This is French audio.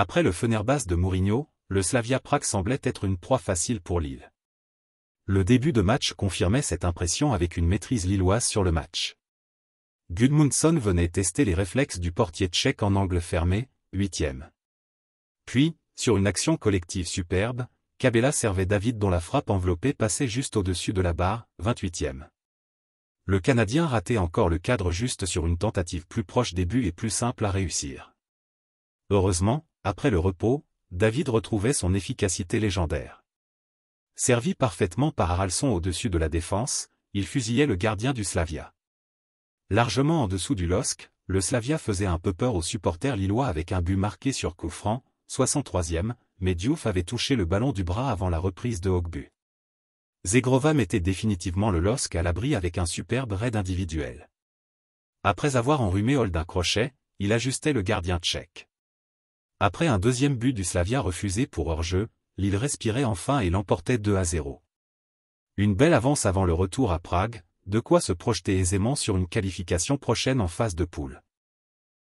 Après le basse de Mourinho, le Slavia Prague semblait être une proie facile pour Lille. Le début de match confirmait cette impression avec une maîtrise lilloise sur le match. Gudmundsson venait tester les réflexes du portier tchèque en angle fermé, huitième. Puis, sur une action collective superbe, Cabella servait David dont la frappe enveloppée passait juste au-dessus de la barre, 28 huitième Le Canadien ratait encore le cadre juste sur une tentative plus proche des buts et plus simple à réussir. Heureusement, après le repos, David retrouvait son efficacité légendaire. Servi parfaitement par Aralson au-dessus de la défense, il fusillait le gardien du Slavia. Largement en dessous du LOSC, le Slavia faisait un peu peur aux supporters lillois avec un but marqué sur coup franc, 63e, mais Diouf avait touché le ballon du bras avant la reprise de Hogbu. Zegrova mettait définitivement le LOSC à l'abri avec un superbe raid individuel. Après avoir enrhumé Hall d'un crochet, il ajustait le gardien tchèque. Après un deuxième but du Slavia refusé pour hors-jeu, l'île respirait enfin et l'emportait 2 à 0. Une belle avance avant le retour à Prague, de quoi se projeter aisément sur une qualification prochaine en phase de poule.